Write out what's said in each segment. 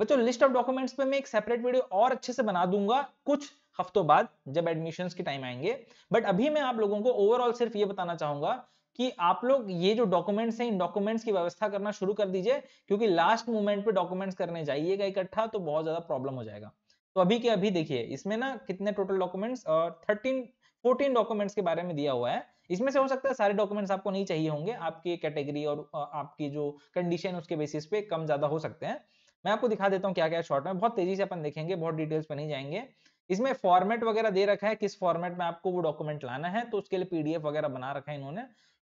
बच्चों list of documents पे मैं एक सेपरेट वीडियो और अच्छे से बना दूंगा कुछ हफ्तों बाद जब एडमिशन के टाइम आएंगे बट अभी मैं आप लोगों को ओवरऑल सिर्फ ये बताना चाहूंगा कि आप लोग ये जो डॉक्यूमेंट्स हैं इन डॉक्यूमेंट्स की व्यवस्था करना शुरू कर दीजिए क्योंकि लास्ट मोमेंट पे डॉक्यूमेंट्स करने जाइएगा इकट्ठा तो बहुत ज्यादा प्रॉब्लम हो जाएगा तो अभी के अभी देखिए इसमें ना कितने टोटल डॉक्यूमेंट्स और थर्टीन फोर्टीन डॉक्यूमेंट्स के बारे में दिया हुआ है इसमें से हो सकता है सारे डॉक्यूमेंट्स आपको नहीं चाहिए होंगे आपकी कैटेगरी और आपकी जो कंडीशन उसके बेसिस पे कम ज्यादा हो सकते हैं मैं आपको दिखा देता हूँ क्या क्या शॉर्ट में बहुत तेजी से अपन देखेंगे बहुत डिटेल्स में नहीं जाएंगे इसमें फॉर्मेट वगैरह दे रखा है किस फॉर्मेट में आपको वो डॉक्यूमेंट लाना है तो उसके लिए पीडीएफ वगैरह बना रखा है इन्होंने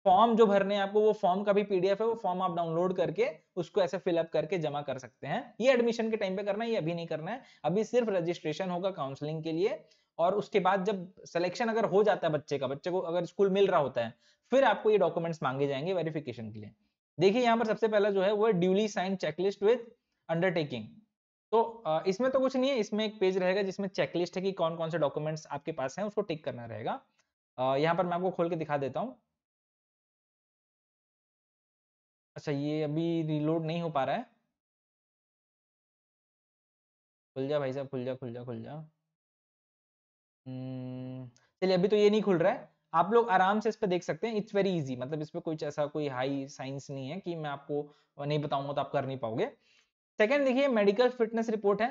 फॉर्म जो भरने हैं आपको वो फॉर्म का भी पीडीएफ है वो फॉर्म आप डाउनलोड करके उसको ऐसे फिलअप करके जमा कर सकते हैं ये एडमिशन के टाइम पे करना है ये अभी नहीं करना है अभी सिर्फ रजिस्ट्रेशन होगा काउंसलिंग के लिए और उसके बाद जब सिलेक्शन अगर हो जाता है बच्चे का बच्चे को अगर स्कूल मिल रहा होता है फिर आपको ये डॉक्यूमेंट्स मांगे जाएंगे वेरिफिकेशन के लिए देखिए यहाँ पर सबसे पहला जो है वो duly sign checklist with undertaking तो इसमें तो कुछ नहीं है इसमें एक पेज रहेगा जिसमें चेकलिस्ट है कि कौन कौन से डॉक्यूमेंट्स आपके पास हैं उसको टिक करना रहेगा यहाँ पर मैं आपको खोल के दिखा देता हूँ अच्छा ये अभी रिलोड नहीं हो पा रहा है खुल जा भाई साहब खुल जा खुल जा खुल जा हम्म, चलिए अभी तो ये नहीं खुल रहा है आप लोग आराम से इस पर देख सकते हैं इट्स वेरी इजी मतलब इस पर कोई ऐसा कोई हाई साइंस नहीं है कि मैं आपको नहीं बताऊंगा तो आप कर नहीं पाओगे सेकेंड देखिए मेडिकल फिटनेस रिपोर्ट है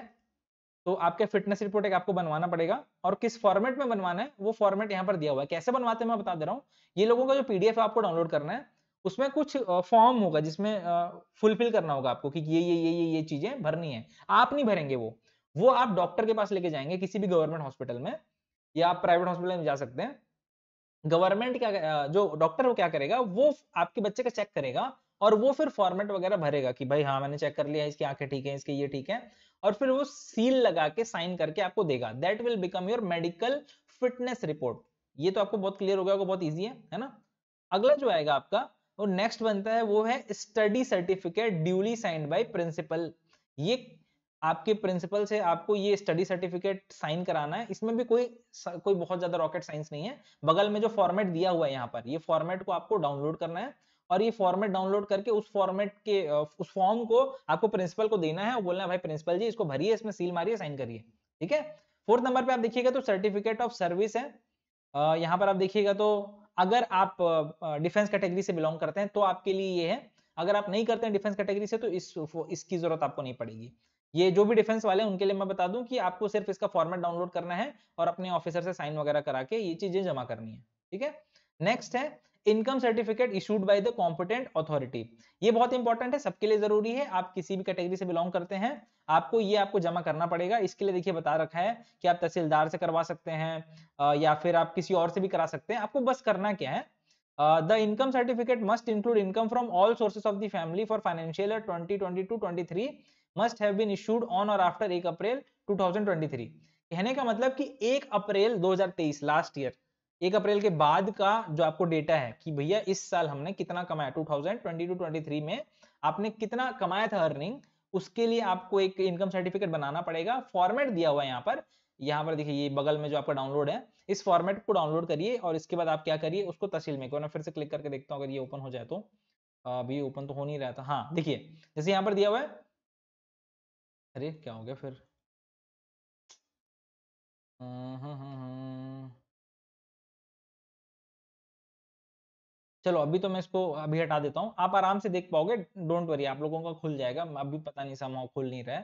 तो आपके फिटनेस रिपोर्ट एक आपको बनवाना पड़ेगा और किस फॉर्मेट में बनवाना है वो फॉर्मेट यहाँ पर दिया हुआ है कैसे बनवाते हैं मैं बता दे रहा हूँ ये लोगों का जो पीडीएफ आपको डाउनलोड करना है उसमें कुछ फॉर्म होगा जिसमें फुलफिल करना होगा आपको कि ये ये ये ये ये चीजें भरनी है आप नहीं भरेंगे वो वो आप डॉक्टर के पास लेके जाएंगे किसी भी गवर्नमेंट हॉस्पिटल में या आप प्राइवेट हॉस्पिटल में जा सकते हैं गवर्नमेंट क्या जो डॉक्टर वो क्या करेगा वो आपके बच्चे का चेक करेगा और वो फिर फॉर्मेट वगैरह भरेगा कि भाई हाँ मैंने चेक कर लिया इसकी आंखें ठीक है इसके ये ठीक है और फिर वो सील लगा के साइन करके आपको देगा that will become your medical fitness report ये तो आपको बहुत क्लियर हो गया बहुत ईजी है है ना अगला जो आएगा आपका और नेक्स्ट बनता है वो है study certificate duly sign by principal ये आपके प्रिंसिपल से आपको ये स्टडी सर्टिफिकेट साइन कराना है इसमें भी कोई कोई बहुत ज्यादा रॉकेट साइंस नहीं है बगल में जो फॉर्मेट दिया हुआ है यहाँ पर ये फॉर्मेट को आपको डाउनलोड करना है और ये फॉर्मेट डाउनलोड करके उस फॉर्मेट के उस फॉर्म को आपको प्रिंसिपल को देना है बोलना है भाई प्रिंसिपल जी इसको भरिए इसमें सील मारिए साइन करिए ठीक है फोर्थ नंबर पे आप देखिएगा तो सर्टिफिकेट ऑफ सर्विस है यहाँ पर आप देखिएगा तो अगर आप डिफेंस कैटेगरी से बिलोंग करते हैं तो आपके लिए ये है अगर आप नहीं करते हैं डिफेंस कैटेगरी से तो इस इसकी जरूरत आपको नहीं पड़ेगी ये जो भी डिफेंस वाले हैं उनके लिए मैं बता दूं कि आपको सिर्फ इसका फॉर्मेट डाउनलोड करना है और अपने ऑफिसर से साइन वगैरह करा के ये चीजें जमा करनी है ठीक है नेक्स्ट है income certificate issued by the competent authority ये बहुत इंपॉर्टेंट है सबके लिए जरूरी है आप किसी भी कैटेगरी से बिलोंग करते हैं आपको ये आपको जमा करना पड़ेगा इसके लिए देखिए बता रखा है कि आप तहसीलदार से करवा सकते हैं या फिर आप किसी और से भी करा सकते हैं आपको बस करना क्या है the income certificate must include income from all sources of the family for financial two twenty three must have been issued on or after एक अप्रैल 2023 कहने का मतलब कि एक अप्रैल 2023 लास्ट ईयर एक अप्रैल के बाद का जो आपको डेटा है कि भैया इस साल हमने कितना कमाया ट्वेंटी टू 23 में आपने कितना कमाया था अर्निंग उसके लिए आपको एक इनकम सर्टिफिकेट बनाना पड़ेगा फॉर्मेट दिया हुआ है यहाँ पर यहाँ पर देखिए ये बगल में जो आपका डाउनलोड है इस फॉर्मेट को डाउनलोड करिए और इसके बाद आप क्या करिए उसको तहसील में फिर से क्लिक करके देखता हूँ अगर ये ओपन हो जाए तो अभी ओपन तो हो नहीं रहा था हाँ देखिए जैसे यहाँ पर दिया हुआ है अरे क्या हो गया फिर हम्म, हम्म, हम्म, हम्म। चलो अभी तो मैं इसको अभी हटा देता हूँ आप आराम से देख पाओगे डोंट वरी आप लोगों का खुल जाएगा अभी पता नहीं समाव खुल नहीं रहा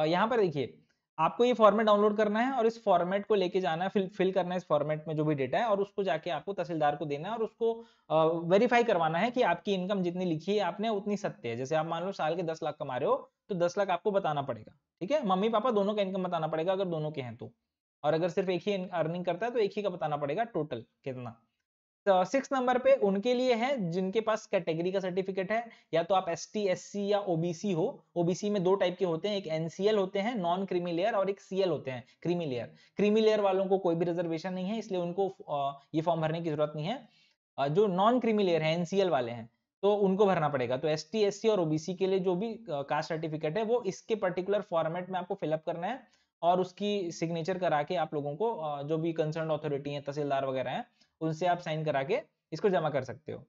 है यहाँ पर देखिए आपको ये फॉर्मेट डाउनलोड करना है और इस फॉर्मेट को लेके जाना है फिल फिल करना है इस फॉर्मेट में जो भी डेटा है और उसको जाके आपको तहसीलदार को देना है और उसको वेरीफाई करवाना है कि आपकी इनकम जितनी लिखी है आपने उतनी सत्य है जैसे आप मान लो साल के दस लाख कमा रहे हो तो दस लाख आपको बताना पड़ेगा ठीक है मम्मी पापा दोनों का इनकम बताना पड़ेगा अगर दोनों के हैं तो और अगर सिर्फ एक ही अर्निंग करता है तो एक ही का बताना पड़ेगा टोटल कितना सिक्स तो नंबर पे उनके लिए है जिनके पास कैटेगरी का सर्टिफिकेट है या तो आप एस टी एस सी या ओबीसी हो ओबीसी में दो टाइप के होते हैं एक एनसीएल होते हैं नॉन क्रीमिलेयर लेयर और एक सीएल होते हैं क्रीमिलेयर लेयर लेयर वालों को कोई भी रिजर्वेशन नहीं है इसलिए उनको ये फॉर्म भरने की जरूरत नहीं है जो नॉन क्रीमिलेयर लेयर है एनसीएल वाले हैं तो उनको भरना पड़ेगा तो एस टी एस सी और ओबीसी के लिए जो भी कास्ट सर्टिफिकेट है वो इसके पर्टिकुलर फॉर्मेट में आपको फिलअप करना है और उसकी सिग्नेचर करा के आप लोगों को जो भी कंसर्न अथॉरिटी है तहसीलदार वगैरह है उनसे आप साइन करा के इसको जमा कर सकते हो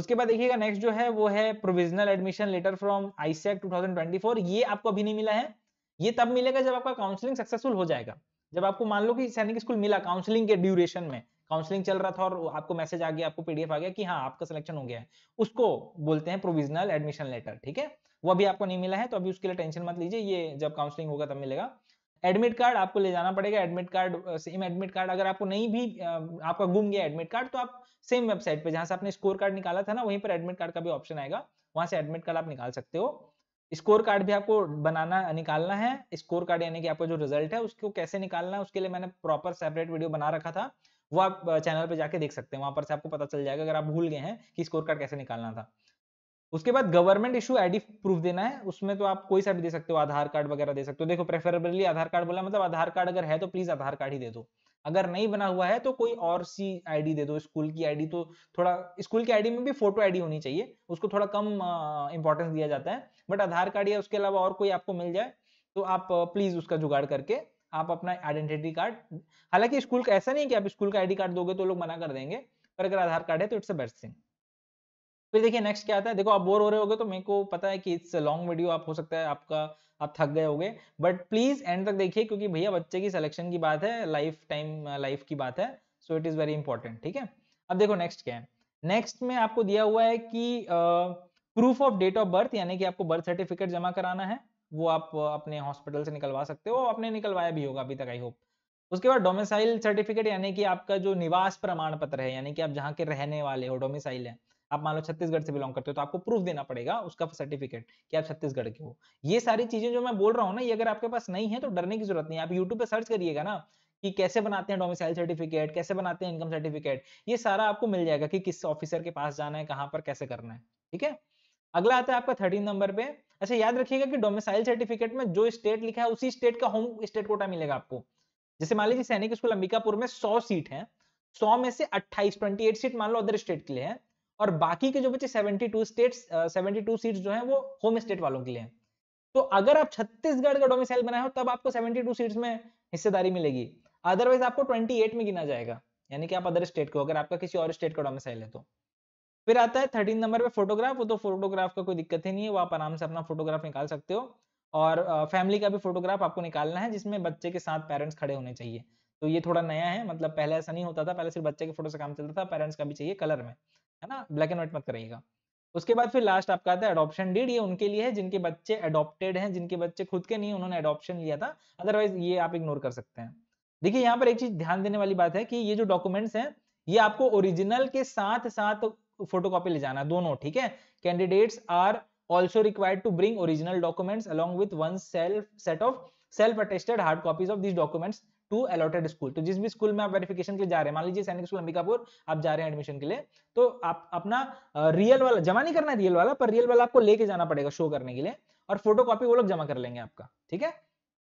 उसके बाद देखिएगा नेक्स्ट जो है वो है प्रोविजनल एडमिशन लेटर फ्रॉम आईसीएक 2024 ये आपको अभी नहीं मिला है ये तब मिलेगा जब आपका काउंसलिंग सक्सेसफुल हो जाएगा जब आपको मान लो कि सैनिक स्कूल मिला काउंसलिंग के ड्यूरेशन में काउंसलिंग चल रहा था और आपको मैसेज आ गया आपको पीडीएफ आ गया कि हाँ आपका सिलेक्शन हो गया है उसको बोलते हैं प्रोविजनल एडमिशन लेटर ठीक है वो अभी आपको नहीं मिला है तो अभी उसके लिए टेंशन मत लीजिए ये जब काउंसलिंग होगा तब मिलेगा एडमिट कार्ड आपको ले जाना पड़ेगा admit card same admit card अगर आपको नहीं भी आपका गुम गया एडमिट कार्ड तो आप सेम वेबसाइट पे जहां से आपने स्कोर कार्ड निकाला था ना वहीं पर एडमिट कार्ड का भी ऑप्शन आएगा वहां से एडमिट कार्ड आप निकाल सकते हो स्कोर कार्ड भी आपको बनाना निकालना है स्कोर कार्ड यानी कि आपका जो रिजल्ट है उसको कैसे निकालना है उसके लिए मैंने प्रॉपर सेपरेट वीडियो बना रखा था वो आप चैनल पर जाके देख सकते हैं वहां पर से आपको पता चल जाएगा अगर आप भूल गए हैं कि स्कोर कार्ड कैसे निकालना था उसके बाद गवर्नमेंट इशू आईडी प्रूफ देना है उसमें तो आप कोई सा भी दे सकते हो आधार कार्ड वगैरह दे सकते हो देखो प्रेफरेबली आधार कार्ड बोला मतलब आधार कार्ड अगर है तो प्लीज आधार कार्ड ही दे दो अगर नहीं बना हुआ है तो कोई और सी आईडी दे दो स्कूल की आईडी तो थोड़ा स्कूल की आईडी में भी फोटो आईडी होनी चाहिए उसको थोड़ा कम इंपॉर्टेंस दिया जाता है बट आधार कार्ड या उसके अलावा और कोई आपको मिल जाए तो आप प्लीज उसका जुगाड़ करके आप अपना आइडेंटिटी कार्ड हालांकि स्कूल का ऐसा नहीं कि आप स्कूल का आईडी कार्ड दोगे तो लोग मना कर देंगे पर अगर आधार कार्ड है तो इट्स अ बेस्ट थिंग फिर देखिए नेक्स्ट क्या आता है देखो आप बोर हो रहे होगे तो मेरे को पता है कि इट्स लॉन्ग वीडियो आप हो सकता है आपका आप थक गए होगे बट प्लीज एंड तक देखिए क्योंकि भैया बच्चे की सिलेक्शन की बात है लाइफ टाइम लाइफ की बात है so it is very important ठीक है अब देखो नेक्स्ट क्या है नेक्स्ट में आपको दिया हुआ है कि proof of date of birth यानी कि आपको बर्थ सर्टिफिकेट जमा कराना है वो आप अपने हॉस्पिटल से निकलवा सकते हो आपने निकलवाया भी होगा अभी तक आई होप उसके बाद डोमिसाइल सर्टिफिकेट यानी कि आपका जो निवास प्रमाण पत्र है यानी कि आप जहाँ के रहने वाले हो डोमिसाइल है आप मान लो छत्तीसगढ़ से बिलोंग करते हो तो आपको प्रूफ देना पड़ेगा उसका सर्टिफिकेट कि आप छत्तीसगढ़ के हो ये सारी चीजें जो मैं बोल रहा हूँ ना ये अगर आपके पास नहीं है तो डरने की जरूरत नहीं है आप यूट्यूब पर सर्च करिएगा ना कि कैसे बनाते हैं डोमिसाइल सर्टिफिकेट कैसे बनाते हैं इनकम सर्टिफिकेट ये सारा आपको मिल जाएगा कि किस ऑफिसर के पास जाना है कहाँ पर कैसे करना है ठीक है अगला आता है आपका थर्टीन नंबर पे अच्छा याद रखिएगा कि डोमिसाइल सर्टिफिकेट में जो स्टेट लिखा है उसी स्टेट का होम स्टेट कोटा मिलेगा आपको जैसे मान लीजिए सैनिक स्कूल अंबिकापुर में सौ सीट है सौ में से अट्ठाईस ट्वेंटी एट सीट मान लो अदर स्टेट के लिए है और बाकी के जो बचे 72 स्टेट्स सेवेंटी टू सीट जो है वो होम स्टेट वालों के लिए हैं तो अगर आप छत्तीसगढ़ का डोमिसाइल बनाए हो तब आपको 72 सीट्स में हिस्सेदारी मिलेगी अदरवाइज आपको 28 में गिना जाएगा यानी कि आप अदर स्टेट को अगर आपका किसी और स्टेट का डोमिसाइल है तो फिर आता है थर्टीन नंबर पे फोटोग्राफ वो तो फोटोग्राफ का कोई दिक्कत ही नहीं है वो आप आराम से अपना फोटोग्राफ निकाल सकते हो और फैमिली का भी फोटोग्राफ आपको निकालना है जिसमें बच्चे के साथ पेरेंट्स खड़े होने चाहिए तो ये थोड़ा नया है मतलब पहले ऐसा नहीं होता था पहले सिर्फ बच्चे के फोटो से काम चलता था पेरेंट्स का भी चाहिए कलर में है ना ब्लैक एंड व्हाइट मत करिएगा उसके बाद फिर लास्ट आपका आता है अडॉप्शन डीड ये उनके लिए है जिनके बच्चे अडोप्टेड हैं जिनके बच्चे खुद के नहीं उन्होंने अडोप्शन लिया था अदरवाइज ये आप इग्नोर कर सकते हैं देखिए यहाँ पर एक चीज ध्यान देने वाली बात है कि ये जो डॉक्यूमेंट्स हैं ये आपको ओरिजिनल के साथ साथ फोटोकॉपी ले जाना दोनों ठीक है candidates are also required to bring original documents along with one self set of self attested hard copies of this documents to allotted school तो जिस भी स्कूल में आप वेरिफिकेशन के लिए जा रहे हैं मान लीजिए सैनिक स्कूल अंबिकापुर आप जा रहे हैं एडमिशन के लिए तो आप अपना रियल वाला जमा नहीं करना है रियल वाला पर रियल वाला आपको लेके जाना पड़ेगा शो करने के लिए और फोटो वो लोग जमा कर लेंगे आपका ठीक है